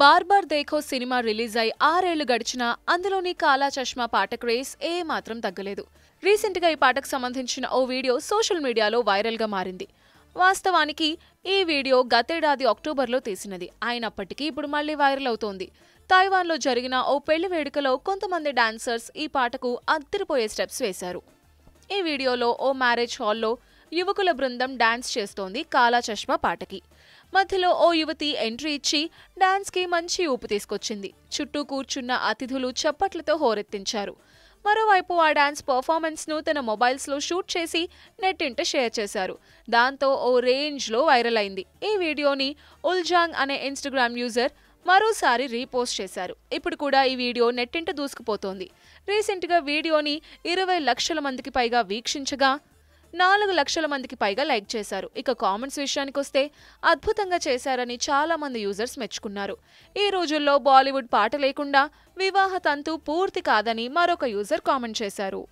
barber దేఖో cinema release అయి ఆరేళ్లు గడిచినా అందులోని కాలా చష్మా పాట క్రేజ్ ఏ మాత్రం తగ్గలేదు రీసెంట్గా ఈ పాటకు సంబంధించిన ఓ వీడియో సోషల్ మీడియాలో వైరల్గా మారింది వాస్తవానికి ఈ వీడియో గతేడాది అక్టోబర్లో తీసినది అయినప్పటికీ ఇప్పుడు మళ్ళీ వైరల్ అవుతోంది తైవాన్లో జరిగిన ఓ పెళ్లి వేడుకలో కొంతమంది డాన్సర్స్ ఈ పాటకు అద్దరిపోయే స్టెప్స్ వేశారు ఈ వీడియోలో ఓ మ్యారేజ్ హాల్లో యువకుల బృందం డాన్స్ చేస్తోంది కాలా చష్మా పాటకి మధ్యలో ఓ యువతి ఎంట్రీ ఇచ్చి డాన్స్కి మంచి ఊపు తీసుకొచ్చింది చుట్టూ కూర్చున్న అతిథులు చప్పట్లతో హోరెత్తించారు మరోవైపు ఆ డాన్స్ పర్ఫార్మెన్స్ను తన మొబైల్స్లో షూట్ చేసి నెట్టింట షేర్ చేశారు దాంతో ఓ రేంజ్లో వైరల్ అయింది ఈ వీడియోని ఉల్జాంగ్ అనే ఇన్స్టాగ్రామ్ యూజర్ మరోసారి రీపోస్ట్ చేశారు ఇప్పుడు కూడా ఈ వీడియో నెట్టింట దూసుకుపోతోంది రీసెంట్గా వీడియోని ఇరవై లక్షల మందికి పైగా వీక్షించగా నాలుగు లక్షల మందికి పైగా లైక్ చేశారు ఇక కామెంట్స్ విషయానికి వస్తే అద్భుతంగా చేశారని చాలా మంది యూజర్స్ మెచ్చుకున్నారు ఈ రోజుల్లో బాలీవుడ్ పాట లేకుండా వివాహ తంతు పూర్తి కాదని మరొక యూజర్ కామెంట్ చేశారు